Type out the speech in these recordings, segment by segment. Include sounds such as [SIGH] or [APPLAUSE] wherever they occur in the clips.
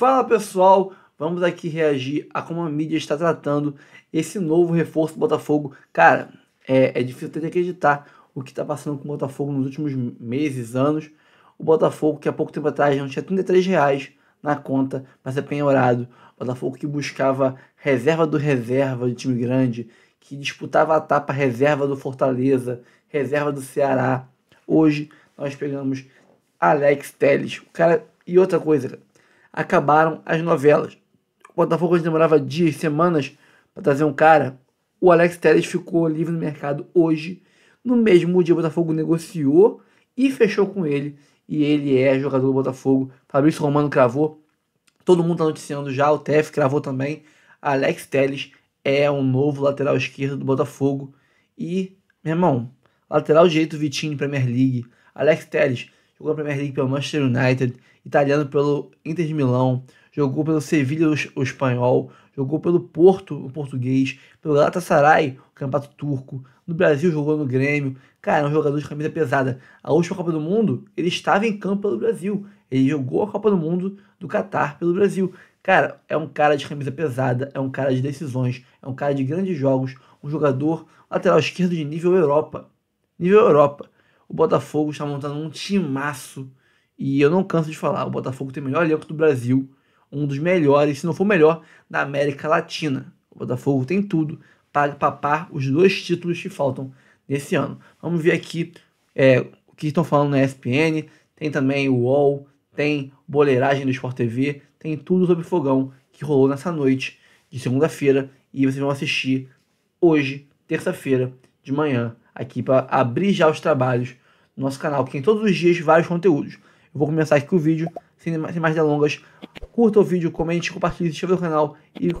Fala pessoal, vamos aqui reagir a como a mídia está tratando esse novo reforço do Botafogo. Cara, é, é difícil até de acreditar o que está passando com o Botafogo nos últimos meses, anos. O Botafogo que há pouco tempo atrás não tinha 33 reais na conta mas é penhorado. O Botafogo que buscava reserva do reserva de time grande, que disputava a tapa reserva do Fortaleza, reserva do Ceará. Hoje nós pegamos Alex Teles. O cara. E outra coisa, acabaram as novelas. O Botafogo demorava dias, semanas para trazer um cara. O Alex Telles ficou livre no mercado hoje. No mesmo dia, o Botafogo negociou e fechou com ele. E ele é jogador do Botafogo. Fabrício Romano cravou. Todo mundo está noticiando já. O TF cravou também. Alex Telles é um novo lateral esquerdo do Botafogo. E, meu irmão, lateral direito Vitinho Premier League. Alex Telles jogou na Premier League pelo Manchester United italiano pelo Inter de Milão, jogou pelo Sevilha o espanhol, jogou pelo Porto o português, pelo Galatasaray o campeonato turco, no Brasil jogou no Grêmio. Cara, é um jogador de camisa pesada. A última Copa do Mundo, ele estava em campo pelo Brasil. Ele jogou a Copa do Mundo do Catar pelo Brasil. Cara, é um cara de camisa pesada, é um cara de decisões, é um cara de grandes jogos, um jogador lateral esquerdo de nível Europa. Nível Europa. O Botafogo está montando um timaço e eu não canso de falar, o Botafogo tem o melhor elenco do Brasil, um dos melhores, se não for o melhor, da América Latina. O Botafogo tem tudo para papar os dois títulos que faltam nesse ano. Vamos ver aqui é, o que estão falando na ESPN, tem também o UOL, tem boleiragem do Sport TV, tem tudo sobre fogão que rolou nessa noite de segunda-feira e vocês vão assistir hoje, terça-feira de manhã, aqui para abrir já os trabalhos no nosso canal, que tem todos os dias vários conteúdos. Eu vou começar aqui o vídeo, sem mais delongas. Curta o vídeo, comente, compartilhe, se inscreva no canal e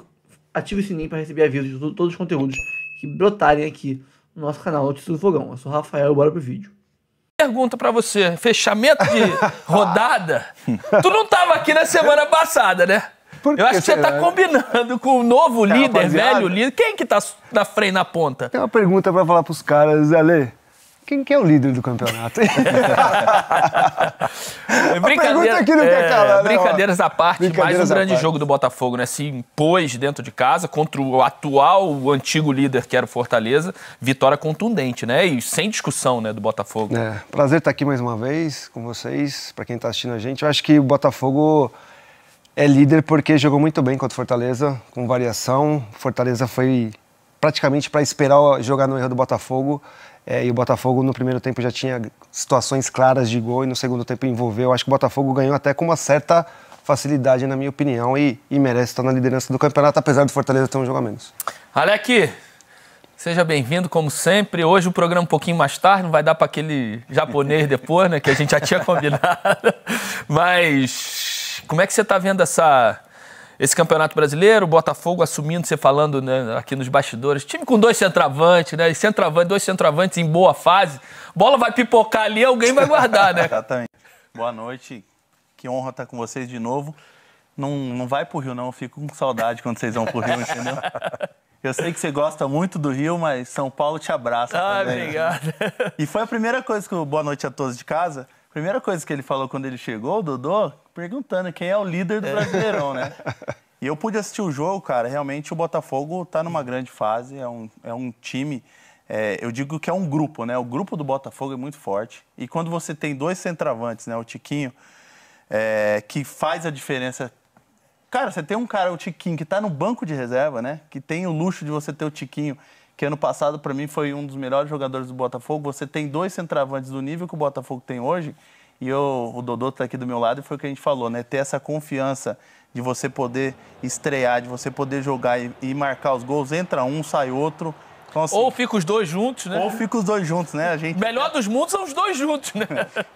ative o sininho para receber avisos de todos os conteúdos que brotarem aqui no nosso canal Notícias do Fogão. Eu sou o Rafael, bora pro vídeo pergunta para você, fechamento de [LAUGHS] rodada. tu não tava aqui na semana passada, né? eu acho que você está combinando com o novo é líder, rapaziada. velho líder. Quem é que tá na frente, na ponta? Tem uma pergunta para falar pros caras, Ale quem que é o líder do campeonato? [LAUGHS] É brincadeira, aqui não é, calar, né? brincadeiras à parte, brincadeiras mais um grande parte. jogo do Botafogo, né? Se impôs dentro de casa contra o atual, o antigo líder que era o Fortaleza. Vitória contundente, né? E sem discussão, né, do Botafogo. É, prazer estar aqui mais uma vez com vocês, para quem está assistindo a gente. Eu acho que o Botafogo é líder porque jogou muito bem contra o Fortaleza, com variação. Fortaleza foi praticamente para esperar jogar no erro do Botafogo é, e o Botafogo no primeiro tempo já tinha situações claras de gol e no segundo tempo envolveu. Acho que o Botafogo ganhou até com uma certa facilidade, na minha opinião, e, e merece estar na liderança do campeonato, apesar do Fortaleza ter um jogo a menos. Alec, Seja bem-vindo, como sempre. Hoje o programa um pouquinho mais tarde, não vai dar para aquele japonês [LAUGHS] depois, né? Que a gente já tinha combinado. Mas como é que você está vendo essa esse Campeonato Brasileiro, o Botafogo assumindo, você falando né, aqui nos bastidores, time com dois centroavantes, né? E dois centroavantes em boa fase, bola vai pipocar ali, alguém vai guardar, né? [LAUGHS] Exatamente. Boa noite, que honra estar com vocês de novo. Não, não vai pro Rio, não, eu fico com saudade quando vocês vão pro Rio, entendeu? [LAUGHS] Eu sei que você gosta muito do Rio, mas São Paulo te abraça ah, também. Ah, obrigado. E foi a primeira coisa que o Boa Noite a Todos de Casa primeira coisa que ele falou quando ele chegou, o Dodô, perguntando quem é o líder do é. Brasileirão, né? [LAUGHS] E eu pude assistir o jogo, cara. Realmente o Botafogo está numa grande fase, é um, é um time. É, eu digo que é um grupo, né? O grupo do Botafogo é muito forte. E quando você tem dois centravantes, né? O Tiquinho, é, que faz a diferença. Cara, você tem um cara, o Tiquinho, que está no banco de reserva, né? Que tem o luxo de você ter o Tiquinho que ano passado para mim foi um dos melhores jogadores do Botafogo. Você tem dois centravantes do nível que o Botafogo tem hoje, e eu, o Dodô está aqui do meu lado e foi o que a gente falou, né? Ter essa confiança de você poder estrear, de você poder jogar e, e marcar os gols, entra um, sai outro. Então, assim, ou fica os dois juntos, né? Ou fica os dois juntos, né? A gente... Melhor dos mundos são os dois juntos, né? [LAUGHS]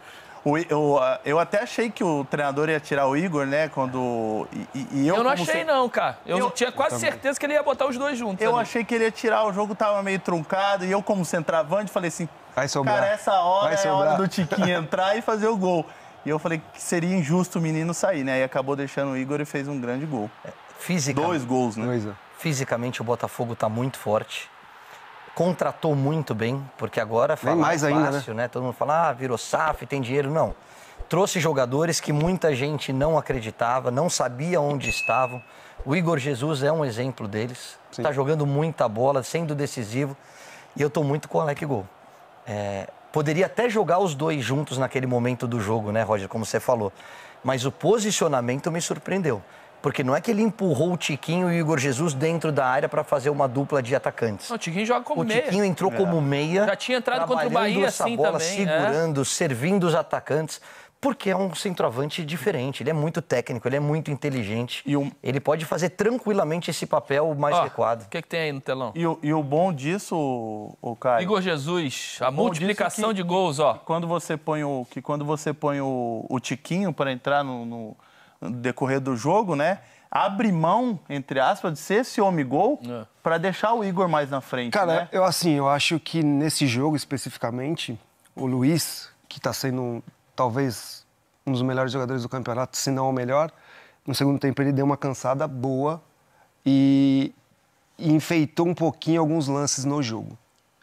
O, eu, eu até achei que o treinador ia tirar o Igor, né? Quando. E, e eu, eu não achei, se... não, cara. Eu, eu tinha quase eu certeza que ele ia botar os dois juntos. Eu ali. achei que ele ia tirar, o jogo tava meio truncado. E eu, como centroavante, falei assim: Vai sobrar. Cara, essa hora Vai é a hora do Tiquinho [LAUGHS] entrar e fazer o gol. E eu falei que seria injusto o menino sair, né? E acabou deixando o Igor e fez um grande gol. Fisicamente, Dois gols, né? Dois. Fisicamente o Botafogo está muito forte contratou muito bem, porque agora fala mais fácil, ainda, né? né? Todo mundo fala, ah, virou SAF, tem dinheiro. Não. Trouxe jogadores que muita gente não acreditava, não sabia onde estavam. O Igor Jesus é um exemplo deles. Está jogando muita bola, sendo decisivo. E eu estou muito com o Alec Gol. É, poderia até jogar os dois juntos naquele momento do jogo, né, Roger? Como você falou. Mas o posicionamento me surpreendeu. Porque não é que ele empurrou o Tiquinho e o Igor Jesus dentro da área para fazer uma dupla de atacantes. Não, o Tiquinho joga como o meia. O Tiquinho entrou é. como meia. Já tinha entrado contra o Bahia essa assim bola, também. É. Segurando, é. servindo os atacantes porque é um centroavante diferente. Ele é muito técnico, ele é muito inteligente. Ele pode fazer tranquilamente esse papel mais ah, recuado. O que, é que, tem aí no telão? E o, e o bom disso, o, o Caio... Igor Jesus, a é multiplicação que, de gols, ó. Quando você põe o, que quando você põe o, o Tiquinho para entrar no, no no decorrer do jogo, né? Abre mão, entre aspas, de ser esse homem gol é. para deixar o Igor mais na frente. Cara, né? eu assim, eu acho que nesse jogo especificamente, o Luiz, que está sendo talvez um dos melhores jogadores do campeonato, se não o melhor, no segundo tempo ele deu uma cansada boa e, e enfeitou um pouquinho alguns lances no jogo.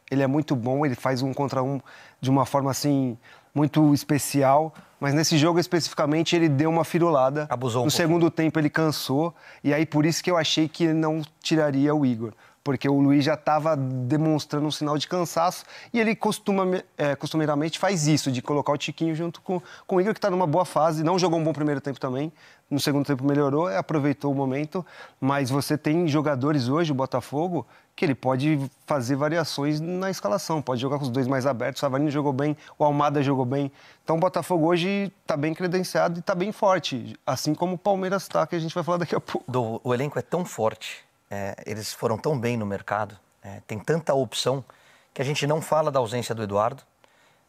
Ele é muito bom, ele faz um contra um de uma forma assim muito especial mas nesse jogo especificamente ele deu uma firulada. Abusou um No pouquinho. segundo tempo ele cansou, e aí por isso que eu achei que não tiraria o Igor porque o Luiz já estava demonstrando um sinal de cansaço e ele costuma, é, costumeiramente faz isso, de colocar o Tiquinho junto com, com o Igor, que está numa boa fase, não jogou um bom primeiro tempo também, no segundo tempo melhorou, é, aproveitou o momento, mas você tem jogadores hoje, o Botafogo, que ele pode fazer variações na escalação, pode jogar com os dois mais abertos, o Savarino jogou bem, o Almada jogou bem, então o Botafogo hoje está bem credenciado e está bem forte, assim como o Palmeiras está, que a gente vai falar daqui a pouco. Do, o elenco é tão forte é, eles foram tão bem no mercado, é, tem tanta opção, que a gente não fala da ausência do Eduardo,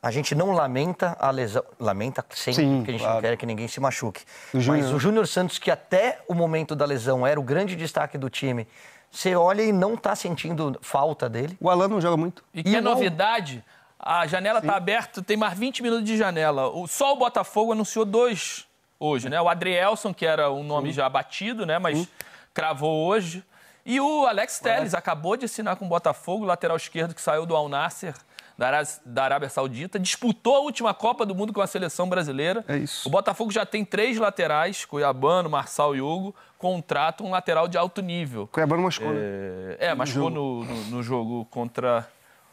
a gente não lamenta a lesão, lamenta sempre, Sim, porque a gente claro. não quer que ninguém se machuque. O Mas o né? Júnior Santos, que até o momento da lesão era o grande destaque do time, você olha e não está sentindo falta dele. O Alan não joga muito. E, e que é novidade, a janela está aberta, tem mais 20 minutos de janela. O, só o Botafogo anunciou dois hoje, né? O Adrielson, que era um nome Sim. já batido, né? Mas Sim. cravou hoje. E o Alex Telles acabou de assinar com o Botafogo, lateral esquerdo que saiu do Al Nasser da Arábia Saudita, disputou a última Copa do Mundo com a seleção brasileira. É isso. O Botafogo já tem três laterais, Cuiabano, Marçal e Hugo, contrata um lateral de alto nível. Cuiabano machucou, né? é, né? É, machucou no, no, no jogo contra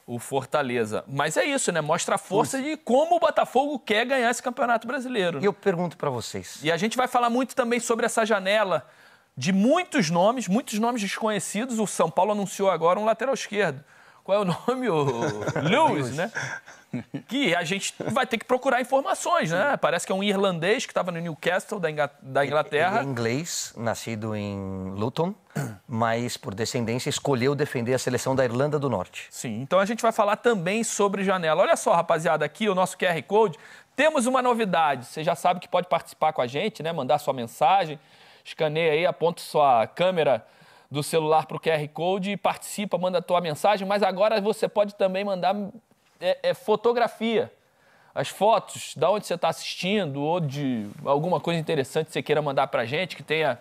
o Fortaleza. Mas é isso, né? Mostra a força de como o Botafogo quer ganhar esse Campeonato Brasileiro. Né? E eu pergunto para vocês. E a gente vai falar muito também sobre essa janela de muitos nomes, muitos nomes desconhecidos. O São Paulo anunciou agora um lateral esquerdo. Qual é o [LAUGHS] nome? O Lewis, né? Que a gente vai ter que procurar informações, né? Parece que é um irlandês que estava no Newcastle, da é Inglaterra. Ele é inglês, nascido em Luton, mas por descendência escolheu defender a seleção da Irlanda do Norte. Sim, então a gente vai falar também sobre janela. Olha só, rapaziada, aqui o nosso QR Code. Temos uma novidade. Você já sabe que pode participar com a gente, né? Mandar sua mensagem Escaneia aí, aponta sua câmera do celular para o QR Code e participa, manda a tua mensagem, mas agora você pode também mandar é, é fotografia. As fotos da onde você está assistindo ou de alguma coisa interessante que você queira mandar para gente, que tenha,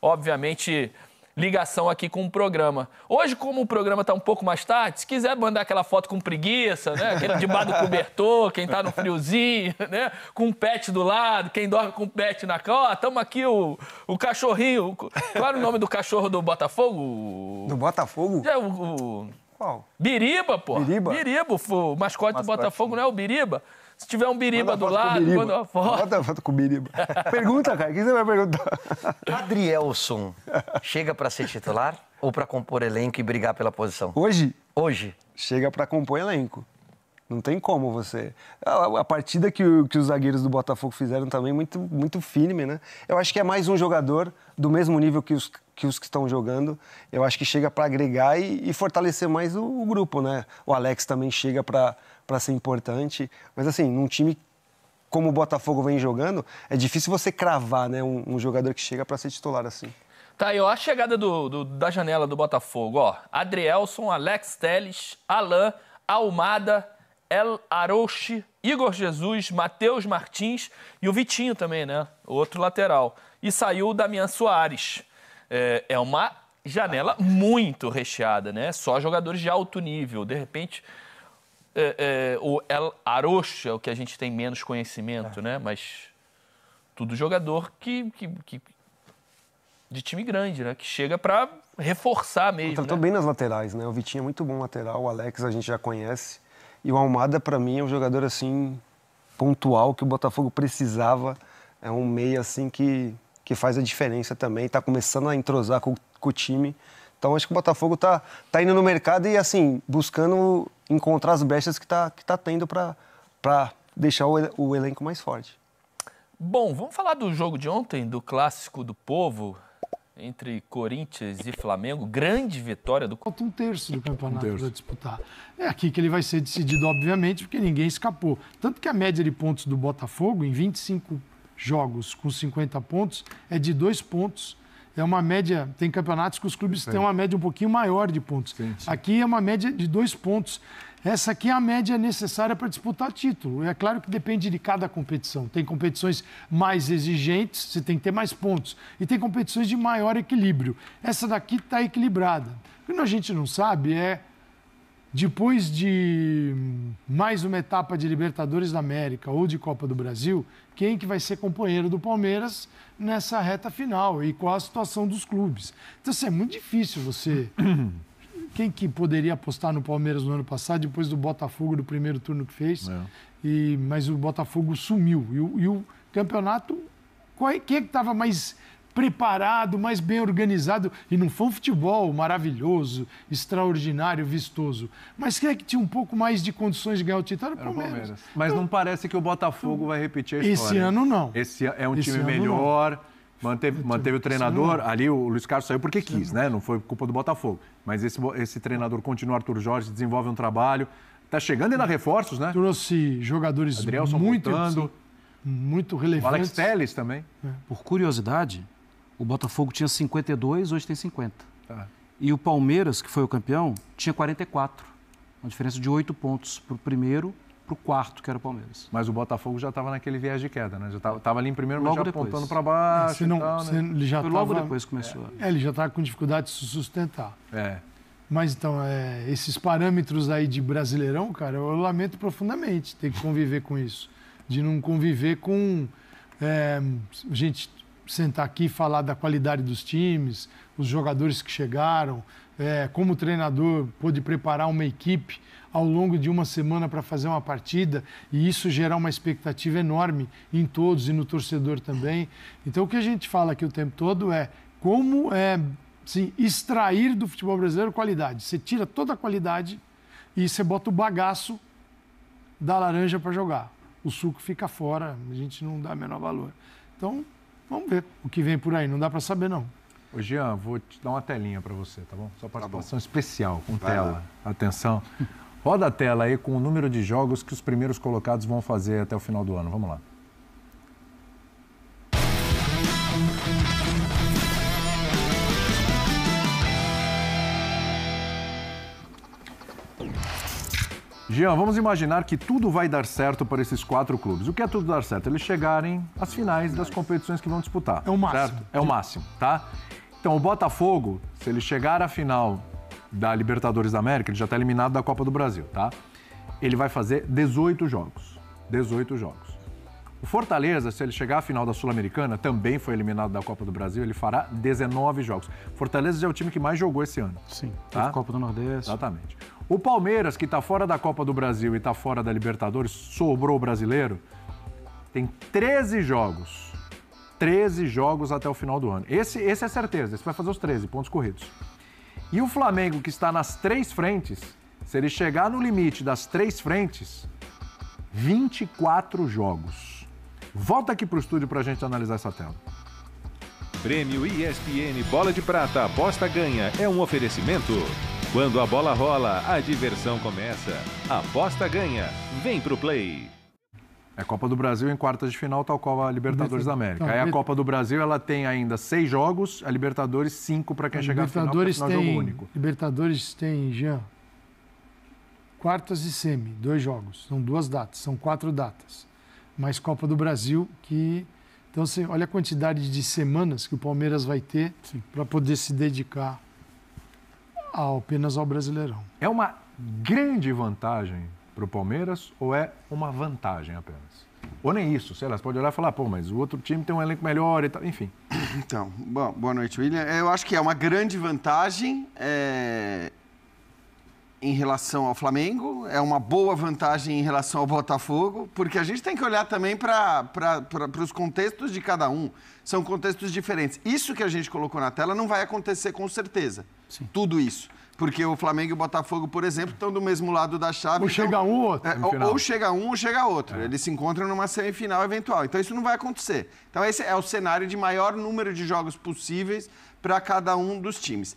obviamente, ligação aqui com o programa. Hoje, como o programa está um pouco mais tarde, se quiser mandar aquela foto com preguiça, né? Aquele debaixo do cobertor, quem está no friozinho, [LAUGHS] né? Com um pet do lado, quem dorme com um pet na cama, ó, tamo aqui o, o cachorrinho. Qual era o nome do cachorro do Botafogo? Do Botafogo? É, o... o... Qual? Biriba, pô. Biriba? Biriba, o mascote, mascote do Botafogo, não é o Biriba? Se tiver um biriba do lado, biriba. manda uma foto. Bota a foto com o biriba. [LAUGHS] Pergunta, cara, o que você vai perguntar? Adrielson chega para ser titular ou para compor elenco e brigar pela posição? Hoje? Hoje. Chega para compor elenco. Não tem como você. A, a partida que, o, que, os zagueiros do Botafogo fizeram também é muito muito firme, né? Eu acho que é mais um jogador do mesmo nível que os que, os que estão jogando. Eu acho que chega para agregar e, e, fortalecer mais o, o, grupo, né? O Alex também chega para ser importante. Mas assim, num time como o Botafogo vem jogando, é difícil você cravar, né? Um, um jogador que chega para ser titular assim. Tá, eu a chegada do, do, da janela do Botafogo, ó. Adrielson, Alex Teles, Alain, Almada. El Arouche, Igor Jesus, Matheus Martins e o Vitinho também, né? O outro lateral. E saiu o Damian Soares. É, é uma janela muito recheada, né? Só jogadores de alto nível. De repente, é, é, o El Arouche é o que a gente tem menos conhecimento, é. né? Mas tudo jogador que, que, que de time grande, né? Que chega para reforçar mesmo. Contratou né? bem nas laterais, né? O Vitinho é muito bom lateral, o Alex a gente já conhece. E o Almada, para mim, é um jogador assim pontual que o Botafogo precisava. É um meia assim que, que faz a diferença também. Está começando a entrosar com, com, o time. Então acho que o Botafogo está tá indo no mercado e assim buscando encontrar as brechas que está que tá tendo para deixar o, o elenco mais forte. Bom, vamos falar do jogo de ontem, do clássico do povo entre Corinthians e Flamengo, grande vitória do. Falta um terço do campeonato um para disputar. É aqui que ele vai ser decidido, obviamente, porque ninguém escapou. Tanto que a média de pontos do Botafogo, em 25 jogos com 50 pontos, é de dois pontos. É uma média. Tem campeonatos que os clubes sim. têm uma média um pouquinho maior de pontos. Sim, sim. Aqui é uma média de dois pontos. Essa aqui é a média necessária para disputar título. É claro que depende de cada competição. Tem competições mais exigentes, você tem que ter mais pontos. E tem competições de maior equilíbrio. Essa daqui está equilibrada. O que a gente não sabe é depois de mais uma etapa de Libertadores da América ou de Copa do Brasil, quem que vai ser companheiro do Palmeiras nessa reta final e qual a situação dos clubes. Então, assim, é muito difícil você [CLEARS THROAT] quem que poderia apostar no Palmeiras no ano passado, depois do Botafogo, do primeiro turno que fez. É. E, mas o Botafogo sumiu. E o, e o campeonato, qual, é, quem é que estava mais preparado, mais bem organizado? E não foi um futebol maravilhoso, extraordinário, vistoso. Mas quem é que tinha um pouco mais de condições de ganhar o título? Era o Palmeiras. Palmeiras. Mas então, não parece que o Botafogo então, vai repetir a história. Esse ano não. Esse é um esse time melhor. Não Manteve, manteve o treinador, Sim. ali o Luiz Carlos saiu porque quis, né? Não foi culpa do Botafogo. Mas esse, esse treinador continua, Arthur Jorge, desenvolve um trabalho. Está chegando e dá reforços, né? Trouxe jogadores Adrielson muito, voltando, muito relevantes. O Alex Teles também. É. Por curiosidade, o Botafogo tinha 52, hoje tem 50. Tá. E o Palmeiras, que foi o campeão, tinha 44. Uma diferença de 8 pontos para o primeiro para o quarto, que era o Palmeiras. Mas o Botafogo já estava naquele viés de queda, né? Já estava ali em primeiro, logo mas já depois. apontando para baixo. É, tal, né? ele já Foi logo tava, depois começou. É, ele já estava com dificuldade de se sustentar. É. Mas então, é, esses parâmetros aí de brasileirão, cara, eu lamento profundamente ter que conviver com isso. De não conviver com. É, gente sentar aqui e falar da qualidade dos times, os jogadores que chegaram, é, como o treinador pôde preparar uma equipe ao longo de uma semana para fazer uma partida e isso gerar uma expectativa enorme em todos e no torcedor também. Então, o que a gente fala aqui o tempo todo é como é, sim, extrair do futebol brasileiro qualidade. Você tira toda a qualidade e você bota o bagaço da laranja para jogar. O suco fica fora, a gente não dá menor valor. Então, vamos ver o que vem por aí. Não dá para saber, não. Ô Jean, vou te dar uma telinha para você, tá bom? Só participação tá bom. especial, com Vai tela. Lá. Atenção. Roda a tela aí com o número de jogos que os primeiros colocados vão fazer até o final do ano. Vamos lá. Jean, vamos imaginar que tudo vai dar certo para esses quatro clubes. O que é tudo dar certo? Eles chegarem às finais das competições que vão disputar. É o máximo. Certo? É o máximo, tá? Então, o Botafogo, se ele chegar à final da Libertadores da América, ele já está eliminado da Copa do Brasil, tá? Ele vai fazer 18 jogos. 18 jogos. O Fortaleza, se ele chegar à final da Sul-Americana, também foi eliminado da Copa do Brasil, ele fará 19 jogos. Fortaleza já é o time que mais jogou esse ano. Sim, tá? Copa do Nordeste. Exatamente. O Palmeiras, que está fora da Copa do Brasil e está fora da Libertadores, sobrou o brasileiro, tem 13 jogos. 13 jogos até o final do ano. Esse, esse é certeza, esse vai fazer os 13 pontos corridos. E o Flamengo, que está nas três frentes, se ele chegar no limite das três frentes, 24 jogos. Volta aqui para o estúdio para a gente analisar essa tela. Prêmio ESPN Bola de Prata Aposta Ganha é um oferecimento. Quando a bola rola, a diversão começa. Aposta Ganha. Vem pro play. É Copa do Brasil em quartas de final, tal qual a Libertadores da América. Aí a Copa do Brasil ela tem ainda seis jogos, a Libertadores cinco para quem chegar à final, final tem, jogo único. Libertadores tem, Jean, quartas e semi, dois jogos. São duas datas, são quatro datas. Mais Copa do Brasil que... Então, você olha a quantidade de semanas que o Palmeiras vai ter para poder se dedicar ao, apenas ao Brasileirão. É uma grande vantagem para o Palmeiras ou é uma vantagem apenas? Ou nem isso, sei lá, você pode olhar e falar, pô, mas o outro time tem um elenco melhor e tal, enfim. [COUGHS] Então, bom, boa noite, William. É, eu acho que é uma grande vantagem é... em relação ao Flamengo, é uma boa vantagem em relação ao Botafogo, porque a gente tem que olhar também para os contextos de cada um. São contextos diferentes. Isso que a gente colocou na tela não vai acontecer com certeza. Sim. Tudo isso. Porque o Flamengo e o Botafogo, por exemplo, estão do mesmo lado da chave. Ou então, chega um ou outro. É, ou, ou, chega um ou chega outro. É. Eles se encontram numa semifinal eventual. Então isso não vai acontecer. Então esse é o cenário de maior número de jogos possíveis para cada um dos times.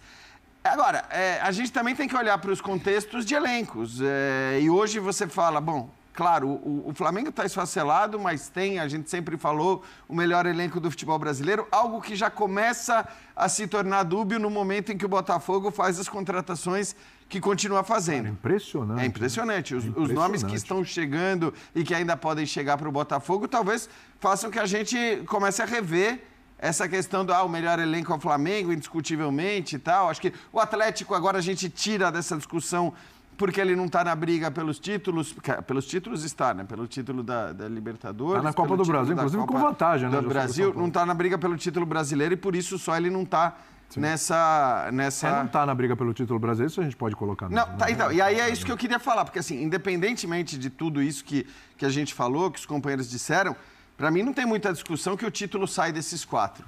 Agora, é, a gente também tem que olhar para os contextos de elencos. É, e hoje você fala, bom, Claro, o, o Flamengo está esfacelado, mas tem, a gente sempre falou, o melhor elenco do futebol brasileiro, algo que já começa a se tornar dúbio no momento em que o Botafogo faz as contratações que continua fazendo. É impressionante. É né? impressionante. Os, é impressionante. Os, nomes que estão chegando e que ainda podem chegar para o Botafogo talvez façam que a gente comece a rever essa questão do ah, o melhor elenco é o Flamengo, indiscutivelmente e tal. Acho que o Atlético agora a gente tira dessa discussão porque ele não está na briga pelos títulos, é, pelos títulos está, né? Pelo título da, da Libertadores. Está na Copa do Brasil, inclusive Copa com vantagem, né? Do Brasil não está na briga pelo título brasileiro e por isso só ele não está nessa nessa não está na briga pelo título brasileiro isso a gente pode colocar não, não tá, então e aí é isso que eu queria falar porque assim independentemente de tudo isso que, que a gente falou que os companheiros disseram para mim não tem muita discussão que o título sai desses quatro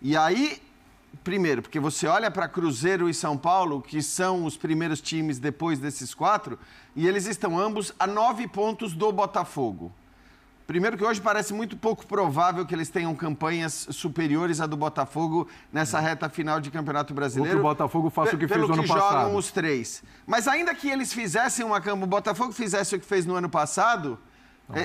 e aí primeiro, porque você olha para Cruzeiro e São Paulo, que são os primeiros times depois desses quatro, e eles estão ambos a nove pontos do Botafogo. Primeiro que hoje parece muito pouco provável que eles tenham campanhas superiores à do Botafogo nessa reta final de Campeonato Brasileiro. Outro que o Botafogo faça o que fez no ano passado. jogam os três. Mas ainda que eles fizessem uma campanha, o Botafogo fizesse o que fez no ano passado,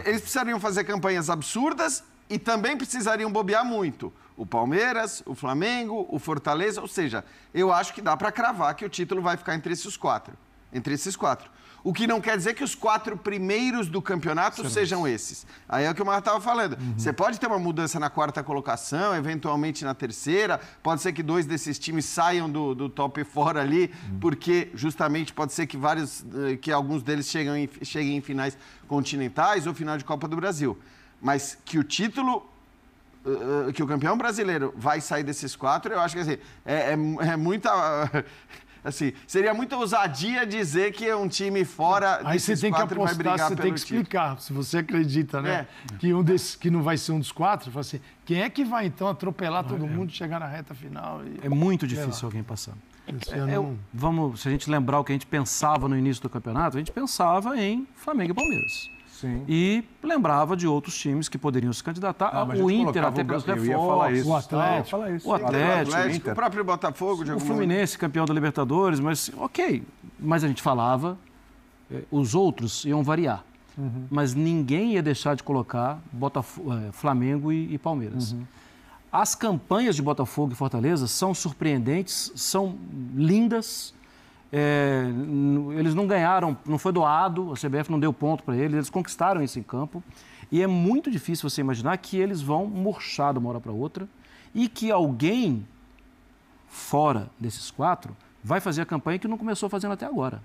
eles precisariam fazer campanhas absurdas e também precisariam bobear muito. O Palmeiras, o Flamengo, o Fortaleza, ou seja, eu acho que dá para cravar que o título vai ficar entre esses quatro. Entre esses quatro. O que não quer dizer que os quatro primeiros do campeonato Excelente. sejam esses. Aí é o que o Marco estava falando. Uhum. Você pode ter uma mudança na quarta colocação, eventualmente na terceira. Pode ser que dois desses times saiam do, do top fora ali, uhum. porque justamente pode ser que vários, eh, que alguns deles cheguem em, cheguem em finais continentais ou final de Copa do Brasil mas que o título eh, eh, que o campeão brasileiro vai sair desses quatro, eu acho que assim, é, é, é, muita. [LAUGHS] Assim, seria muita ousadia dizer que é um time fora Aí desses você tem quatro que apostar, vai brigar você pelo tem que explicar, se você acredita, né? É. Que, um desses, que não vai ser um dos quatro, você assim, quem é que vai então atropelar todo mundo, chegar na reta final? E... É muito difícil alguém passar. É, é vamos, se a gente lembrar o que a gente pensava no início do campeonato, a gente pensava em Flamengo e Palmeiras. Sim. E lembrava de outros times que poderiam se candidatar. o Inter até pelos reforços. O Atlético. o, Atlético, o, Atlético, o próprio Botafogo. De o Fluminense, campeão da Libertadores. Mas, ok. Mas a gente falava, eh, os outros iam variar. Uhum. Mas ninguém ia deixar de colocar Botafogo, eh, Flamengo e, e Palmeiras. Uhum. As campanhas de Botafogo e Fortaleza são surpreendentes, são lindas é, eles não ganharam, não foi doado, a CBF não deu ponto para eles, eles conquistaram esse em campo. E é muito difícil você imaginar que eles vão murchar de uma hora para outra e que alguém fora desses quatro vai fazer a campanha que não começou fazendo até agora,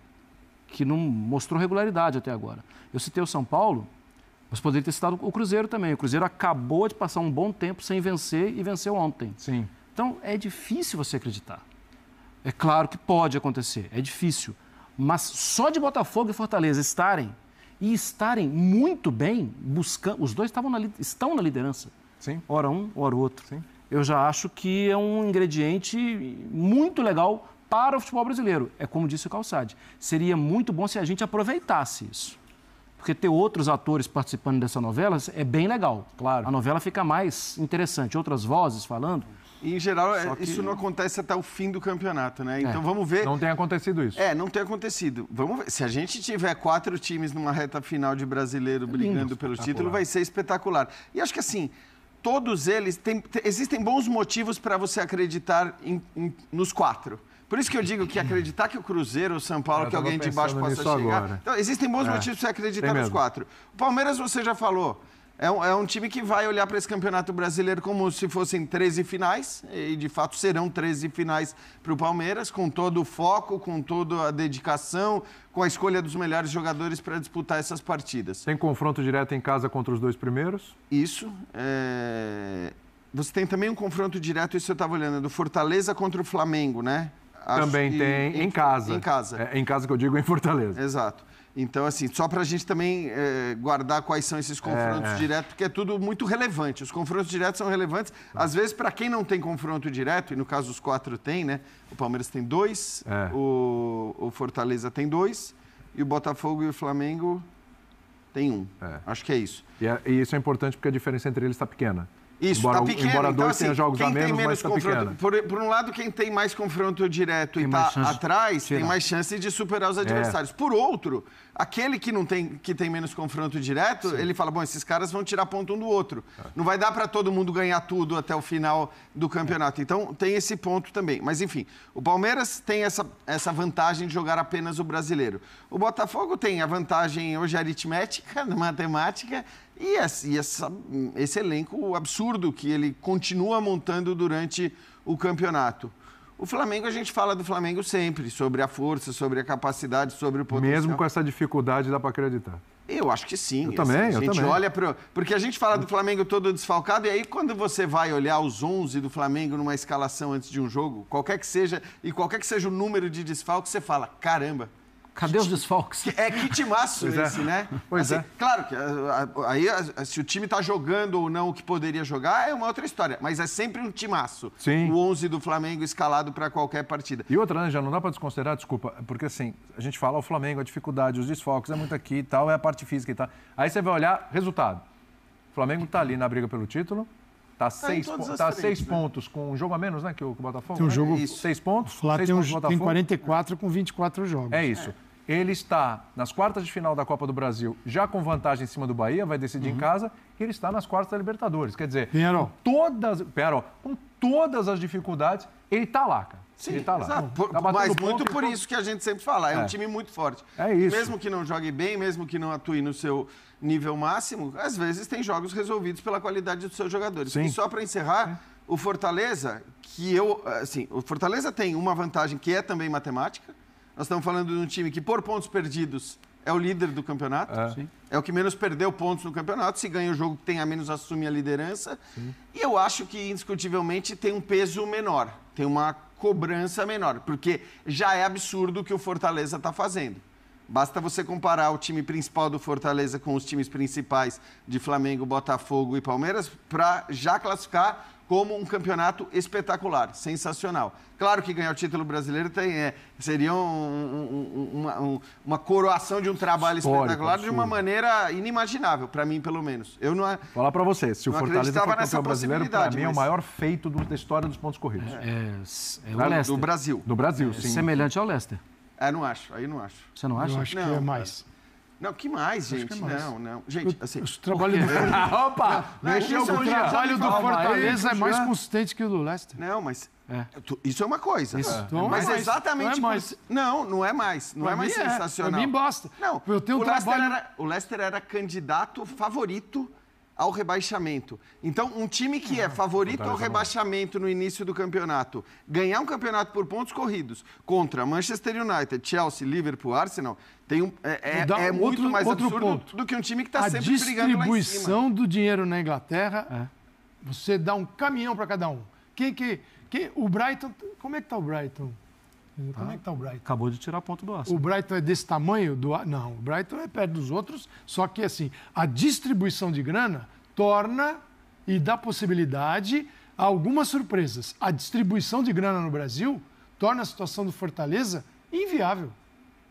que não mostrou regularidade até agora. Eu citei o São Paulo, mas poderia ter citado o Cruzeiro também. O Cruzeiro acabou de passar um bom tempo sem vencer e venceu ontem. Sim. Então é difícil você acreditar. É claro que pode acontecer, é difícil. Mas só de Botafogo e Fortaleza estarem e estarem muito bem buscando. Os dois estavam na, estão na liderança. Sim. Ora um, ora outro. Sim. Eu já acho que é um ingrediente muito legal para o futebol brasileiro. É como disse o Calçade. Seria muito bom se a gente aproveitasse isso. Porque ter outros atores participando dessa novela é bem legal. Claro. A novela fica mais interessante, outras vozes falando em geral, é, que... isso não acontece até o fim do campeonato, né? É. Então é, vamos ver. Não tem acontecido isso. É, não tem acontecido. Vamos ver. Se a gente tiver quatro times numa reta final de brasileiro é brigando pelo título, vai ser espetacular. E acho que assim. Todos eles tem, existem bons motivos para você acreditar em, em, nos quatro. Por isso que eu digo que acreditar que o Cruzeiro, o São Paulo, eu que alguém de baixo possa chegar. Agora. Então, existem bons é, motivos para você acreditar nos quatro. O Palmeiras, você já falou. É um, é um time que vai olhar para esse campeonato brasileiro como se fossem 13 finais, e de fato serão 13 finais para o Palmeiras, com todo o foco, com toda a dedicação, com a escolha dos melhores jogadores para disputar essas partidas. Tem confronto direto em casa contra os dois primeiros? Isso. É... Você tem também um confronto direto, isso eu estava olhando, do Fortaleza contra o Flamengo, né? Acho também que... tem em, em casa. Em casa. É, em casa que eu digo em Fortaleza. Exato. Então, assim, só para a gente também é, guardar quais são esses confrontos é, é. diretos, porque é tudo muito relevante. Os confrontos diretos são relevantes, às vezes, para quem não tem confronto direto, e no caso os quatro tem, né? O Palmeiras tem dois, é. o, o, Fortaleza tem dois, e o Botafogo e o Flamengo tem um. É. Acho que é isso. E, é, e isso é importante porque a diferença entre eles está pequena. Isso, embora, tá pequeno. Embora então, dois assim, jogos quem a menos, tem menos tá confronto, por, por, um lado, quem tem mais confronto direto tem e está atrás, tem mais chance de superar os adversários. É. Por outro, aquele que não tem que tem menos confronto direto, Sim. ele fala: bom, esses caras vão tirar ponto um do outro. É. Não vai dar para todo mundo ganhar tudo até o final do campeonato. É. Então tem esse ponto também. Mas enfim, o Palmeiras tem essa, essa vantagem de jogar apenas o brasileiro. O Botafogo tem a vantagem hoje aritmética, [LAUGHS] matemática, e, essa, e essa, esse elenco absurdo que ele continua montando durante o campeonato. O Flamengo, a gente fala do Flamengo sempre, sobre a força, sobre a capacidade, sobre o potencial. Mesmo com essa dificuldade, dá para acreditar. Eu acho que sim. Eu assim, também, eu a gente também. olha para. Porque a gente fala do Flamengo todo desfalcado, e aí quando você vai olhar os 11 do Flamengo numa escalação antes de um jogo, qualquer que seja, e qualquer que seja o número de desfalques, você fala: caramba, Cadê os desfalques? É, que timaço pois é. esse, é. né? Pois assim, é. Claro que ah, ah, ah, aí se o time tá jogando ou não o que poderia jogar é uma outra história, mas é sempre um timaço. Sim. O 11 do Flamengo escalado para qualquer partida. E outra, né, já não dá para desconsiderar, desculpa, porque assim, a gente fala o Flamengo, a dificuldade, os desfalques é muito aqui e tal, é a parte física e tal. Aí você vai olhar resultado. O Flamengo tá ali na briga pelo título, Tá, tá seis, tá seis né? pontos com um jogo a menos, né? Que o, que o Botafogo. Tem um né? jogo. Seis pontos. Lá tem, pontos um, Botafogo. tem 44 com 24 jogos. É isso. É. Ele está nas quartas de final da Copa do Brasil, já com vantagem em cima do Bahia, vai decidir uhum. em casa, e ele está nas quartas da Libertadores. Quer dizer, com todas. com todas as dificuldades, ele está lá, cara. Sim, ele tá lá. Exato. Tá mas muito por tá- isso que a gente sempre fala, é, é, um time muito forte. É isso. Mesmo que não jogue bem, mesmo que não atue no seu nível máximo, às vezes tem jogos resolvidos pela qualidade dos seus jogadores. Sim. E só para encerrar, é. o Fortaleza, que eu, assim, o Fortaleza tem uma vantagem que é também matemática. Nós estamos falando de um time que por pontos perdidos é o líder do campeonato. É. é. o que menos perdeu pontos no campeonato. Se ganha o jogo tem a menos, assume a liderança. Sim. E eu acho que, indiscutivelmente, tem um peso menor. Tem uma cobrança menor, porque já é absurdo o que o Fortaleza está fazendo. Basta você comparar o time principal do Fortaleza com os times principais de Flamengo, Botafogo e Palmeiras para já classificar como um campeonato espetacular, sensacional. Claro que ganhar o título brasileiro tem, é, seria um, um, uma, um, uma, coroação de um trabalho Histórico, espetacular absurdo. de uma maneira inimaginável, para mim, pelo menos. Eu não Falar para você, se o Fortaleza for campeão brasileiro, para mim mas... é o maior feito do, da história dos pontos corridos. É, é, é o Lester. Do Brasil. Do Brasil, é sim. Semelhante ao Leicester. É, não acho, aí não acho. Você não acha? Eu acho não, que é mais. Não, que mais, é gente? Que mais. Não, não. Gente, assim. O, trabalho [LAUGHS] do é Fortaleza. Opa! o trabalho do Fortaleza é mais constante que o do Leicester. Não, mas. É. Isso é uma coisa. Isso, É. é mas é exatamente. Não, é mais. não, não é mais. Não pra é mais sensacional. É. Pra mim Não, eu tenho o, um trabalho... era, o Leicester era candidato favorito ao rebaixamento. Então, um time que é ah, favorito ao rebaixamento no início do campeonato, ganhar um campeonato por pontos corridos contra Manchester United, Chelsea, Liverpool, Arsenal, tem um, é, é, é muito outro, mais outro absurdo ponto. do que um time que está sempre brigando lá em cima. A distribuição do dinheiro na Inglaterra, é. você dá um caminhão para cada um. Quem que, quem, o Brighton, como é que está o Brighton? Tá? Como é que está o Brighton? Acabou de tirar ponto do Arsenal. O Brighton é desse tamanho? Do... Não, o Brighton é perto dos outros, só que assim, a distribuição de grana torna e dá possibilidade a algumas surpresas. A distribuição de grana no Brasil torna a situação do Fortaleza inviável.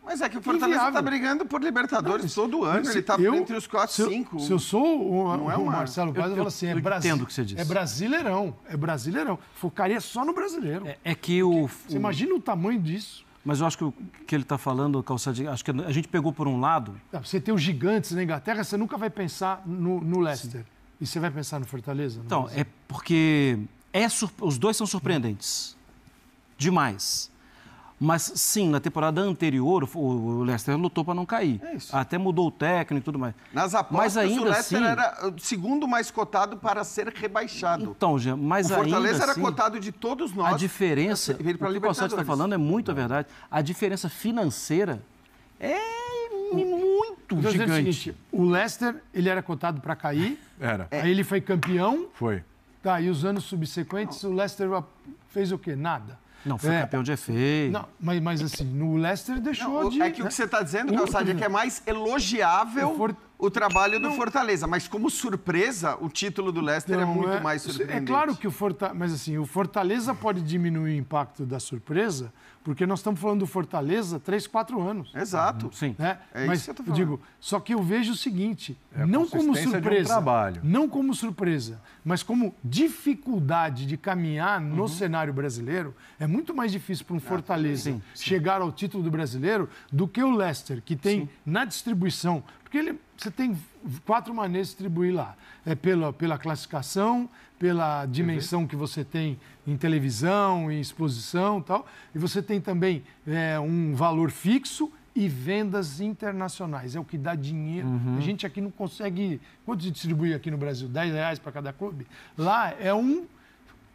Mas é que o é Fortaleza está brigando por Libertadores não, todo ano. Ele está entre os quatro se cinco. Se eu sou o, não é o Marcelo Paz, eu, eu, falo assim: é eu é, Brasi... entendo o que você disse. é brasileirão. É brasileirão. Focaria só no brasileiro. É, é que o. Porque, você imagina o tamanho disso. Mas eu acho que o que ele está falando, calçadinho, acho que a gente pegou por um lado. Ah, você tem os gigantes na Inglaterra, você nunca vai pensar no, no Leicester. Sim. E você vai pensar no Fortaleza? No então, Brasil. é porque é sur... os dois são surpreendentes. Demais. Mas sim, na temporada anterior, o Leicester lutou para não cair. É Até mudou o técnico e tudo mais. Nas apostas, mas ainda o Leicester assim... era o eh, segundo mais cotado para ser rebaixado. Então, Jean, mas ainda o Fortaleza era assim, cotado de todos nós. A diferença, para o que o Cossati está falando é muito a verdade. A diferença financeira é muito então, gigante. É o, seguinte, o Leicester, ele era cotado para cair. Era. Aí ele foi campeão. Foi. Tá, e os anos subsequentes, não. o Leicester fez o quê? Nada. Não, foi é. campeão de efeito. Não, mas, mas assim, no Leicester deixou não, de... É que né? o que você está dizendo, Calçade, é que é mais elogiável... For... O trabalho do não. Fortaleza, mas como surpresa, o título do Leicester é muito é... mais surpreendente. É claro que o Fortaleza, mas assim, o Fortaleza pode diminuir o impacto da surpresa, porque nós estamos falando do Fortaleza três, quatro anos. Exato. Sim. Né? É Mas eu digo, só que eu vejo o seguinte, é não como surpresa, um trabalho. não como surpresa, mas como dificuldade de caminhar uhum. no cenário brasileiro, é muito mais difícil para um ah, Fortaleza sim, sim. chegar ao título do brasileiro do que o Leicester, que tem sim. na distribuição, porque ele, você tem quatro maneiras de distribuir lá. É pela, pela classificação, pela dimensão uhum. que você tem em televisão, em exposição e tal. E você tem também é, um valor fixo e vendas internacionais. É o que dá dinheiro. Uhum. A gente aqui não consegue. Quanto distribui aqui no Brasil? 10 reais para cada clube? Lá é um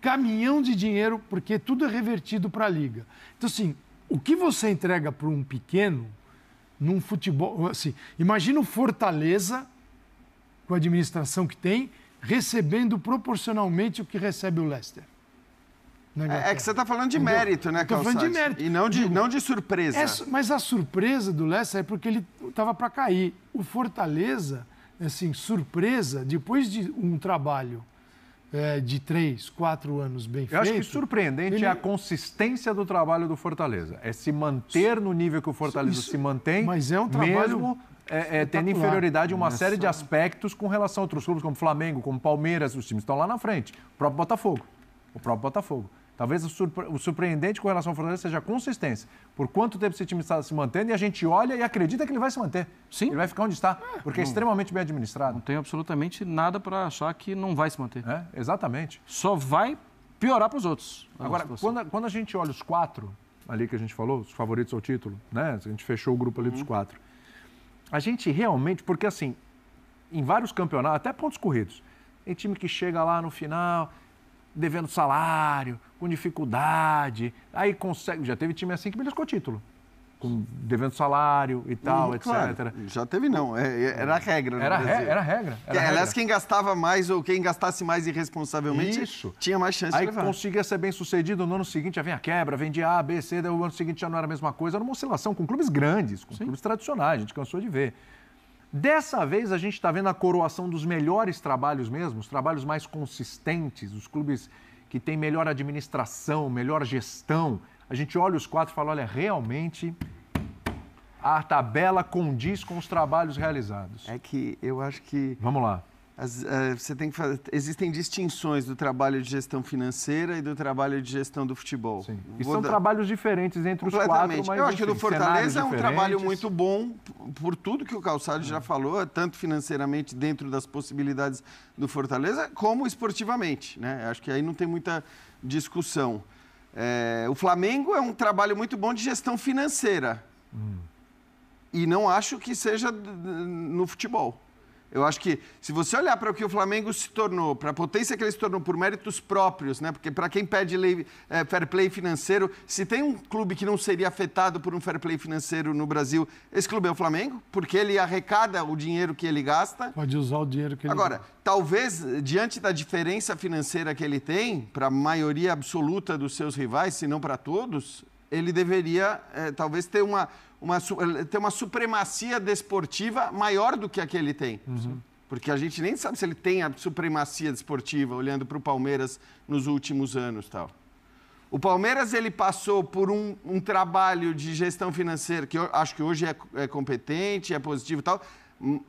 caminhão de dinheiro, porque tudo é revertido para a liga. Então, assim, o que você entrega para um pequeno num futebol. Assim, imagina o Fortaleza, com a administração que tem, recebendo proporcionalmente o que recebe o Leicester. É, é, é que você está falando de Entendeu? mérito, né, Estou falando de mérito. E não de, Digo, não de surpresa. É, mas a surpresa do Leicester é porque ele estava para cair. O Fortaleza, assim, surpresa, depois de um trabalho é, de três, quatro anos bem Eu feito. Eu acho que surpreendente ele... é a consistência do trabalho do Fortaleza. É se manter no nível que o Fortaleza isso, se mantém. Mas é um trabalho. Mesmo é, é, tendo inferioridade em uma série de aspectos com relação a outros clubes, como Flamengo, como Palmeiras, os times estão lá na frente. O próprio Botafogo. O próprio Botafogo. Talvez o, surpre o surpreendente com relação ao Fortaleza seja a consistência. Por quanto tempo esse time está se mantendo e a gente olha e acredita que ele vai se manter. Sim. Ele vai ficar onde está, porque é não, é extremamente bem administrado. Não tenho absolutamente nada para achar que não vai se manter. É, exatamente. Só vai piorar para os outros. Agora, quando a, quando a gente olha os quatro ali que a gente falou, os favoritos ao título, né? A gente fechou o grupo ali uhum. dos quatro. A gente realmente, porque assim, em vários campeonatos, até pontos corridos, tem time que chega lá no final devendo salário, com dificuldade, aí consegue. Já teve time assim que beliscou título com devendo salário e tal, hum, etc. Já teve não, é, é era regra. Era, re, era regra. Era Aliás, regra. quem gastava mais ou quem gastasse mais irresponsavelmente Isso. tinha mais chance Aí de levar. conseguia ser bem sucedido no ano seguinte, já vem a quebra, vem de A, B, C, daí o ano seguinte já não era a mesma coisa, era uma oscilação com clubes grandes, com Sim. clubes tradicionais, a gente cansou de ver. Dessa vez a gente está vendo a coroação dos melhores trabalhos mesmo, os trabalhos mais consistentes, os clubes que têm melhor administração, melhor gestão, a gente olha os quatro e fala: olha, realmente a tabela condiz com os trabalhos realizados. É que eu acho que. Vamos lá. As, uh, você tem que fazer, existem distinções do trabalho de gestão financeira e do trabalho de gestão do futebol. Sim. E Vou são dar... trabalhos diferentes entre os quatro. Mas, eu acho que do Fortaleza é um diferentes. trabalho muito bom por tudo que o Calçado já falou, tanto financeiramente dentro das possibilidades do Fortaleza, como esportivamente. Né? Acho que aí não tem muita discussão. É, o Flamengo é um trabalho muito bom de gestão financeira. Hum. E não acho que seja no futebol. Eu acho que se você olhar para o que o Flamengo se tornou, para a potência que ele se tornou por méritos próprios, né? Porque para quem pede lei, é, fair play financeiro, se tem um clube que não seria afetado por um fair play financeiro no Brasil, esse clube é o Flamengo, porque ele arrecada o dinheiro que ele gasta. Pode usar o dinheiro que ele Agora, talvez diante da diferença financeira que ele tem para a maioria absoluta dos seus rivais, se não para todos, ele deveria é, talvez ter uma, uma, eh, ter uma supremacia desportiva maior do que a que ele tem. Uhum. Porque a gente nem sabe se ele tem a supremacia desportiva, olhando para o Palmeiras nos últimos anos tal. O Palmeiras ele passou por um, um trabalho de gestão financeira que eu acho que hoje é, é competente, é positivo e tal,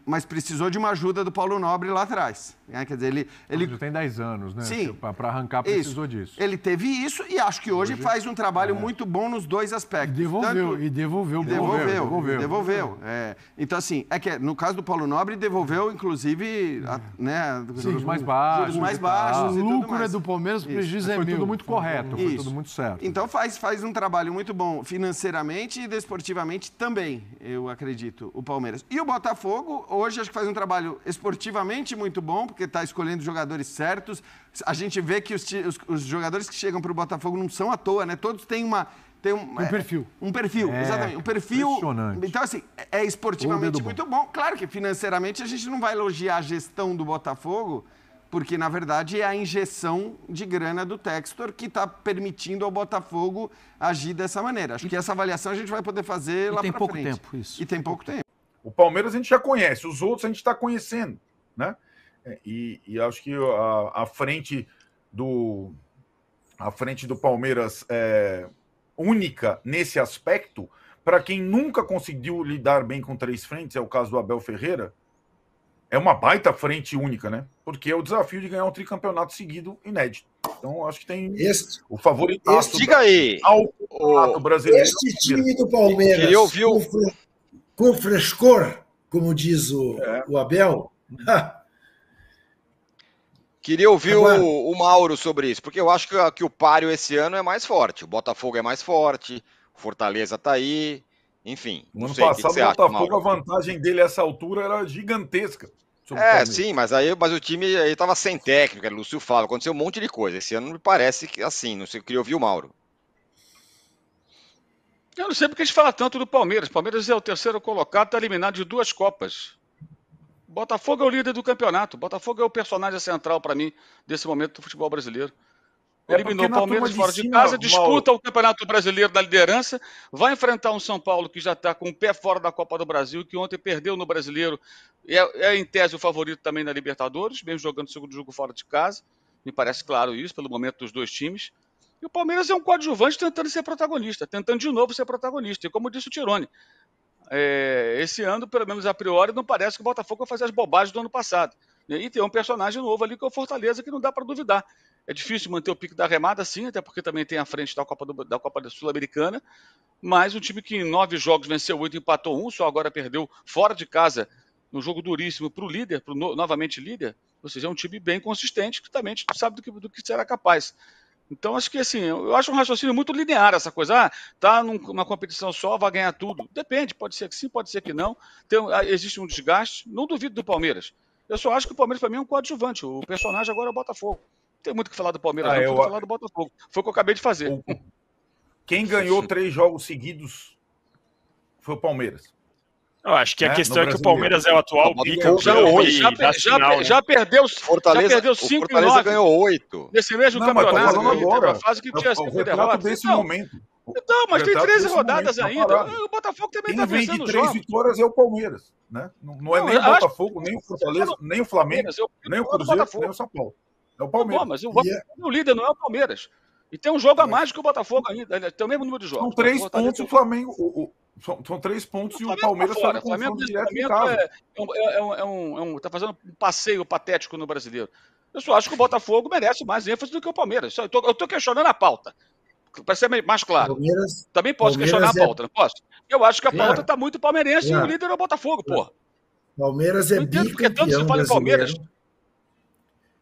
mas precisou de uma ajuda do Paulo Nobre lá atrás. Né? Quer dizer, ele. ele... Mas tem 10 anos, né? Sim. Para arrancar, precisou isso. disso. Ele teve isso e acho que hoje, hoje... faz um trabalho é. muito bom nos dois aspectos. E devolveu, Tanto... e devolveu, e devolveu, devolveu. devolveu. devolveu. É. Então, assim, é que no caso do Paulo Nobre, devolveu, inclusive, a, né? Sim, mais baixos. Juros mais baixos. O lucro é do Palmeiras, o prejuízo é Foi mil. tudo muito correto, isso. foi tudo muito certo. Então, faz, faz um trabalho muito bom financeiramente e desportivamente também, eu acredito, o Palmeiras. E o Botafogo jogo. Hoje acho que faz um trabalho esportivamente muito bom, porque está escolhendo jogadores certos. A gente vê que os, os, os jogadores que chegam para o Botafogo não são à toa, né? Todos têm uma. Tem um, um é, perfil. Um perfil, é, exatamente. Um perfil. Então, assim, é, é esportivamente muito bom. bom. Claro que financeiramente a gente não vai elogiar a gestão do Botafogo, porque na verdade é a injeção de grana do Textor que está permitindo ao Botafogo agir dessa maneira. Acho e, que essa avaliação a gente vai poder fazer lá para frente. tem pouco tempo, isso. E tem pouco tempo. O Palmeiras a gente já conhece, os outros a gente está conhecendo, né? É, e, e, acho que a, a, frente do a frente do Palmeiras é única nesse aspecto para quem nunca conseguiu lidar bem com três frentes é o caso do Abel Ferreira é uma baita frente única né porque é o desafio de ganhar um tricampeonato seguido inédito então acho que tem este, o favorito diga aí ao o, brasileiro este time do Palmeiras eu, eu o, com frescor, como diz o, é. o Abel. Hum. [LAUGHS] Queria ouvir Agora, o, o, Mauro sobre isso, porque eu acho que, que o páreo esse ano é mais forte. O Botafogo é mais forte, o Fortaleza tá aí, enfim. No ano sei, passado, que que o Botafogo, acha, a vantagem dele a essa altura era gigantesca. É, sim, mas aí mas o time aí tava sem técnica, é, Lúcio fala, aconteceu um monte de coisa. Esse ano me parece que assim, não sei, eu queria ouvir o Mauro. Eu não sei porque a gente fala tanto do Palmeiras. Palmeiras é o terceiro colocado, está eliminado de duas Copas. Botafogo é o líder do campeonato. Botafogo é o personagem central para mim desse momento do futebol brasileiro. É Eliminou é o Palmeiras de fora de, casa, disputa o Campeonato Brasileiro da liderança, vai enfrentar um São Paulo que já está com o pé fora da Copa do Brasil, que ontem perdeu no Brasileiro, é, é em tese o favorito também na Libertadores, mesmo jogando o segundo jogo fora de casa. Me parece claro isso, pelo momento dos dois times. E o Palmeiras é um coadjuvante tentando ser protagonista, tentando de novo ser protagonista. E como disse o Tirone, é, esse ano, pelo menos a priori, não parece que o Botafogo vai fazer as bobagens do ano passado. E tem um personagem novo ali que é o Fortaleza, que não dá para duvidar. É difícil manter o pique da remada, sim, até porque também tem a frente da Copa, do, da Copa Sul-Americana. Mas um time que em nove jogos venceu oito, empatou um, só agora perdeu fora de casa, num jogo duríssimo, para o líder, pro no, novamente líder. Ou seja, é um time bem consistente que também sabe do que, do que será capaz. Então, acho que assim, eu acho um raciocínio muito linear essa coisa. Ah, tá numa competição só, vai ganhar tudo. Depende, pode ser que sim, pode ser que não. Tem, ah, existe um desgaste. Não duvido do Palmeiras. Eu só acho que o Palmeiras, para mim, é um coadjuvante. O personagem agora é o Botafogo. Não tem muito o que falar do Palmeiras, ah, não. Eu... Tem falar do Botafogo. Foi o que eu acabei de fazer. Quem ganhou três jogos seguidos foi o Palmeiras. Eu acho que a é, questão é que o Palmeiras é o atual bicampeão. Já, já, já, né? já, perdeu Fortaleza, já perdeu cinco Fortaleza ganhou oito. Nesse mesmo não, campeonato, agora, fase que tinha sido derrotas. Desse então, momento. Então, mas tem 13 rodadas tá ainda. Tá o Botafogo também está vencendo de três vitórias é o Palmeiras. Né? Não, não é não, nem o Botafogo, nem o Fortaleza, nem o Flamengo, nem o Cruzeiro, nem o São Paulo. É o tá Palmeiras. mas é- o líder não é o Palmeiras. E tem um jogo a é. mais que o Botafogo ainda. Né? Tem o mesmo número de jogos. São três pontos o Flamengo são, são três pontos o e o Palmeiras está com Flamengo, direto em casa. É, é, é, um, é, um, é um, tá fazendo um passeio patético no brasileiro. Eu só acho que o Botafogo merece mais ênfase do que o Palmeiras. Eu estou eu questionando a pauta. Para ser mais claro. Palmeiras, Também posso Palmeiras questionar a é- pauta, não posso? Eu acho que a é. pauta está muito palmeirense e o líder é o Botafogo, porra. Palmeiras é não porque tanto se fala em Palmeiras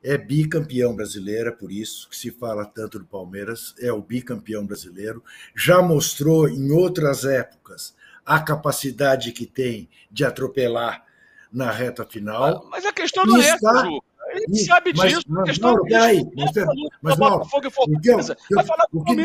é bicampeão brasileira, por isso que se fala tanto do Palmeiras, é o bicampeão brasileiro, já mostrou em outras épocas a capacidade que tem de atropelar na reta final. Mas é a questão não é essa, Ele sabe disso. Mas, questão não, daí, mas, é, mas, então,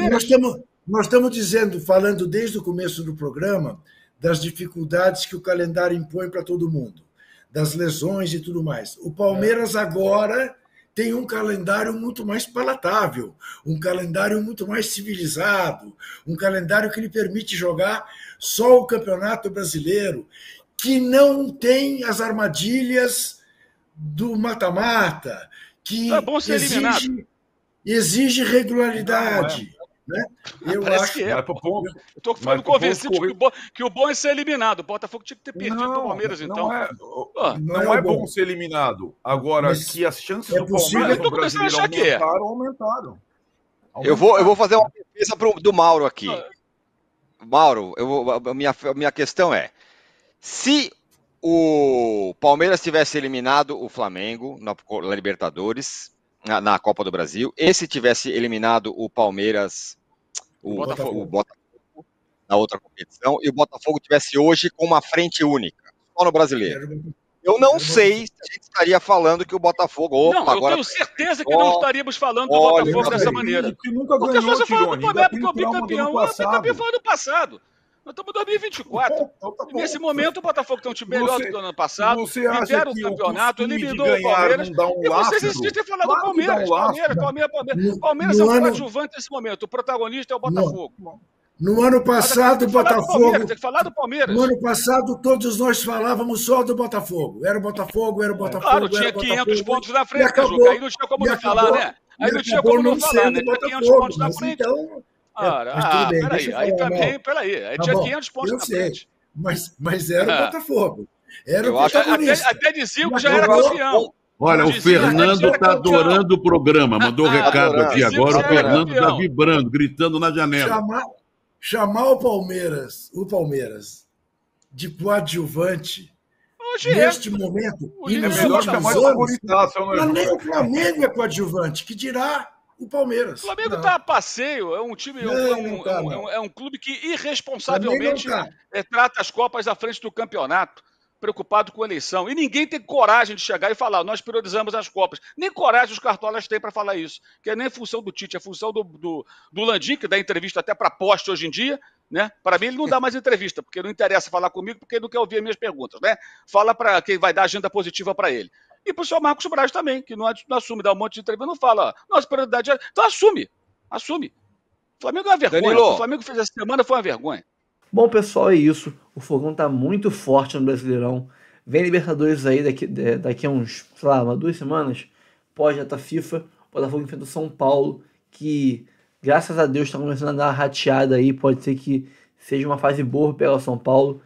Nós estamos, nós estamos dizendo, falando desde o começo do programa, das dificuldades que o calendário impõe para todo mundo, das lesões e tudo mais. O Palmeiras é. agora tem um calendário muito mais palatável, um calendário muito mais civilizado, um calendário que lhe permite jogar só o Campeonato Brasileiro, que não tem as armadilhas do mata-mata, que é exige, exige, regularidade. É. Né? Eu Parece acho que é. Bom, eu tô ficando convencido que o, bom, que o bom é ser eliminado. O Botafogo tinha que ter perdido não, então. é, o Palmeiras, então. Não é, ah, não não é bom. bom. ser eliminado. Agora, Mas que as chances é do Palmeiras do aumentaram, é? aumentaram, aumentaram. Eu, vou, eu vou fazer uma defesa pro, do Mauro aqui. Ah. Mauro, eu, a, minha, a minha questão é: se o Palmeiras tivesse eliminado o Flamengo na, na Libertadores, na, na, Copa do Brasil. E se tivesse eliminado o Palmeiras, o, Botafogo. o, Botafogo. na outra competição, e o Botafogo tivesse hoje com uma frente única, só no brasileiro. Eu não sei se a gente estaria falando que o Botafogo. Opa, não, eu agora... tenho certeza que oh, não estaríamos falando do Botafogo dessa maneira. Que nunca porque se você falar do Palmeiras, porque o bicampeão é o bicampeão foi ano passado. Nós estamos em 2024. [LAUGHS] Então, tá nesse momento, o Botafogo tem um time melhor você, do que o ano passado. Libera o é campeonato, eliminou o Palmeiras. Um e vocês insistem em falar claro do Palmeiras. Um Palmeiras, Palmeiras, Palmeiras. No, Palmeiras é no é o ano... coadjuvante nesse momento. O protagonista é o Botafogo. No, no ano passado, o Botafogo. Tem que falar do Palmeiras. No ano passado, todos nós falávamos só do Botafogo. Era o Botafogo, era o Botafogo. Claro, tinha 500 pontos na frente, acabou, Juca. Aí não tinha como né? não falar, né? Aí não tinha como não falar, né? Tinha 500 pontos na frente. Então. Cara, é, mas tudo ah, peraí, falar, aí também, peraí, aí é tá tinha bom, 500 pontos eu na sei, frente. Mas, mas era o é. Botafogo. Era eu o acho, Até, até de já era tá campeão. Olha, o Fernando está adorando o programa. Mandou ah, o recado aqui agora. O Fernando está vibrando, gritando na janela. Chamar, chamar o Palmeiras, o Palmeiras, de coadjuvante Hoje neste é. momento. e nos últimos anos, mas nem o Flamengo é coadjuvante, que dirá o Palmeiras. O Flamengo está a passeio, é um time, não, é, um, não tá, é, um, é, um, clube que irresponsavelmente tá. É, trata as Copas à frente do campeonato, preocupado com a eleição. E ninguém tem coragem de chegar e falar, nós priorizamos as Copas. Nem coragem os cartolas têm para falar isso, que é nem função do Tite, é função do, do, do Landim, que dá entrevista até para poste hoje em dia, né? Para mim, ele não dá mais entrevista, porque não interessa falar comigo, porque ele não quer ouvir as minhas perguntas, né? Fala para quem vai dar agenda positiva para ele. E o senhor Marcos Braz também, que não, assume, dá um monte de entrevista, não fala, ó, nossa prioridade é. Então assume, assume. O Flamengo é uma vergonha. Danilo. O Flamengo fez essa semana foi uma vergonha. Bom, pessoal, é isso. O Fogão tá muito forte no Brasileirão. Vem Libertadores aí daqui, é, daqui a uns, sei lá, uma, duas semanas. Pós-data FIFA, o Botafogo enfrenta o São Paulo, que graças a Deus está começando a dar uma rateada aí. Pode ser que seja uma fase boa pela São Paulo,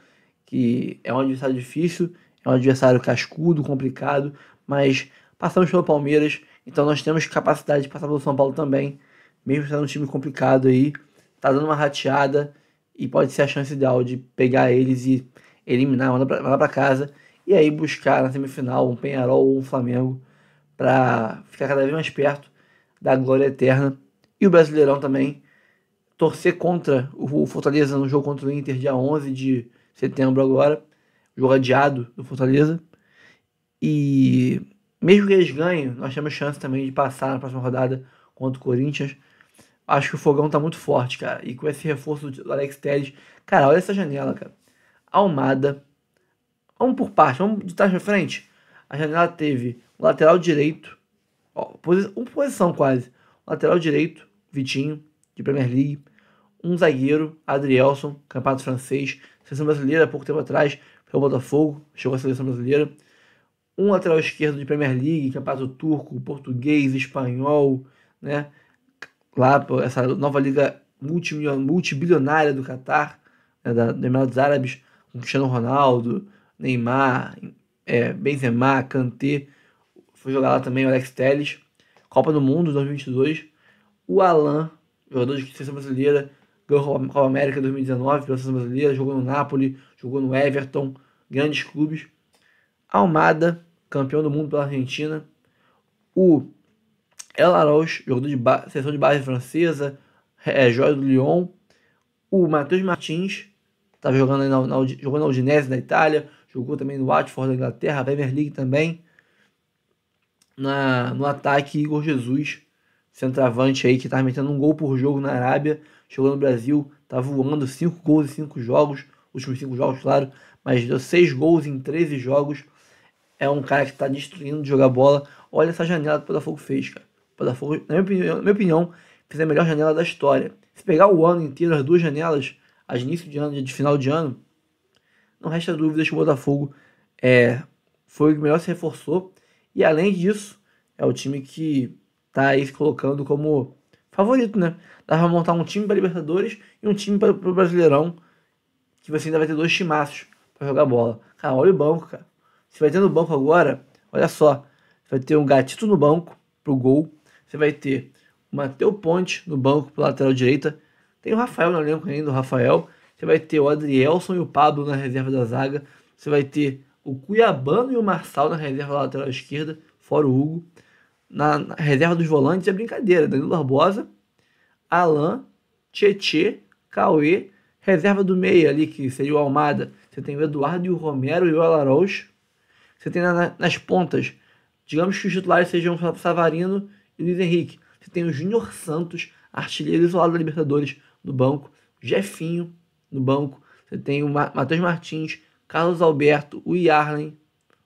que é um adversário difícil é um adversário cascudo, complicado, mas passamos pelo Palmeiras, então nós temos capacidade de passar pelo São Paulo também, mesmo sendo um time complicado aí, tá dando uma rateada e pode ser a chance ideal de pegar eles e eliminar, mandar para casa e aí buscar na semifinal um Penharol ou um Flamengo para ficar cada vez mais perto da glória eterna. E o Brasileirão também torcer contra o Fortaleza no jogo contra o Inter dia 11 de setembro agora jogo do Fortaleza. E mesmo que eles ganhem, nós temos chance também de passar na próxima rodada contra o Corinthians. Acho que o fogão tá muito forte, cara. E com esse reforço do Alex Telles, cara, olha essa janela, cara. Almada. Vamos por parte, vamos de trás pra frente. A janela teve o lateral direito, ó, uma posição quase. O lateral direito, Vitinho, de Premier League. Um zagueiro, Adrielson, campeonato francês, seleção brasileira há pouco tempo atrás, pelo é Botafogo, chegou à seleção brasileira. Um lateral esquerdo de Premier League, que é o turco, português, espanhol, né? Lá, essa nova liga multibilionária do Catar, né? da, da Emirados Árabes, com Cristiano Ronaldo, Neymar, é, Benzema, Kanté. Foi jogar lá também o Alex Telles. Copa do Mundo 2022. O Alan, jogador de seleção brasileira, ganhou a Copa América 2019 pela seleção brasileira, jogou no Napoli, jogou no Everton, grandes clubes. Almada, campeão do mundo pela Argentina. O El Arauz, jogador de seleção de base francesa, é, é, joia do Lyon. O Matheus Martins, estava jogando na, na, jogou na Udinese, na Itália. Jogou também no Watford, da Inglaterra, Premier League também. Na, no ataque, Igor Jesus, centroavante aí, que estava metendo um gol por jogo na Arábia. Chegou no Brasil, tá voando, 5 gols em 5 jogos últimos cinco jogos, claro, mas deu seis gols em 13 jogos. É um cara que está destruindo de jogar bola. Olha essa janela que o Botafogo fez, cara. O Botafogo, na minha opinião, na minha opinião, fez a melhor janela da história. Se pegar o ano inteiro, as duas janelas, as de início de ano e de final de ano, não resta dúvida que o Botafogo é, foi o que melhor se reforçou. E além disso, é o time que está aí se colocando como favorito, né? Dá pra montar um time para Libertadores e um time para o Brasileirão que você ainda vai ter dois chimaços para jogar bola. Cara, olha o banco, cara. Você vai ter no banco agora, olha só. Você vai ter um gatito no banco pro gol. Você vai ter o Matheus Ponte no banco pro lateral direita. Tem o Rafael no elenco ainda, o Rafael. Você vai ter o Adrielson e o Pablo na reserva da zaga. Você vai ter o Cuiabano e o Marçal na reserva da lateral esquerda, fora o Hugo. Na, na reserva dos volantes é brincadeira. Danilo Barbosa, Alain, Tietê, Cauê reserva do meia ali, que seria o Almada. Você tem o Eduardo e o Romero e o Alarouxo. Você tem na, nas pontas, digamos que os titulares sejam o Savarino e o Luiz Henrique. Você tem o Júnior Santos, artilheiro isolado da Libertadores, no banco. Jefinho, no banco. Você tem o Matheus Martins, Carlos Alberto, o Yarlen.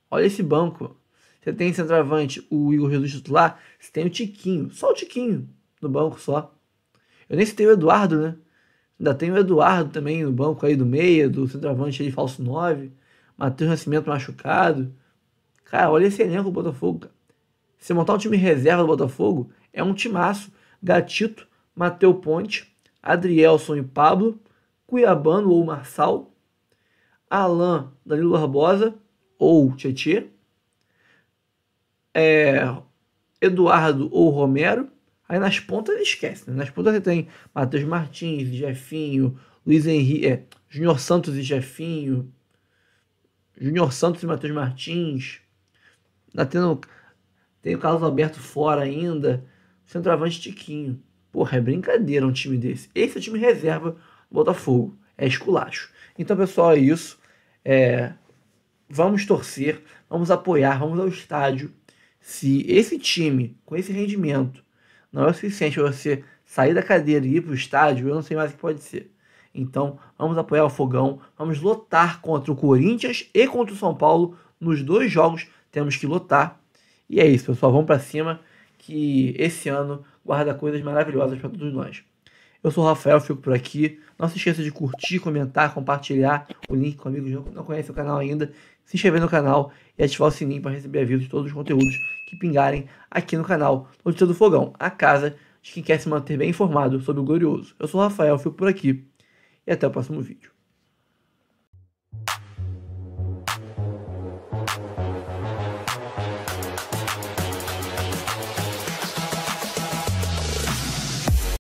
Olha esse banco. Você tem centroavante, o Igor Jesus titular. Você tem o Tiquinho, só o Tiquinho, no banco só. Eu nem citei o Eduardo, né? Ainda tem o Eduardo também no banco aí do meia, do centroavante aí, falso 9. Matheus Nascimento machucado. Cara, olha esse elenco do Botafogo, cara. Se montar um time reserva do Botafogo, é um timaço. Gatito, Matheus Ponte, Adrielson e Pablo, Cuiabano ou Marçal, Alain, Danilo Barbosa ou Tietê, é, Eduardo ou Romero, Aí nas pontas ele esquece. Né? Nas pontas você tem Matheus Martins, Jefinho, Luiz Henrique, é, Júnior Santos e Jefinho, Júnior Santos e Matheus Martins. Tá tendo, tem o Carlos Alberto fora ainda. Centroavante Tiquinho. Porra, é brincadeira um time desse. Esse é o time reserva do Botafogo. É esculacho. Então, pessoal, é isso. É, vamos torcer, vamos apoiar, vamos ao estádio. Se esse time, com esse rendimento, não é o suficiente você sair da cadeira e ir para o estádio, eu não sei mais o que pode ser. Então, vamos apoiar o Fogão, vamos lotar contra o Corinthians e contra o São Paulo. Nos dois jogos temos que lotar. E é isso, pessoal, vamos para cima que esse ano guarda coisas maravilhosas para todos nós. Eu sou o Rafael, fico por aqui. Não se esqueça de curtir, comentar, compartilhar o link com amigos que não conhecem o canal ainda, se inscrever no canal e ativar o sininho para receber aviso de todos os conteúdos que pingarem aqui no canal Notícia do Fogão, a casa de quem quer se manter bem informado sobre o Glorioso. Eu sou o Rafael, fico por aqui e até o próximo vídeo.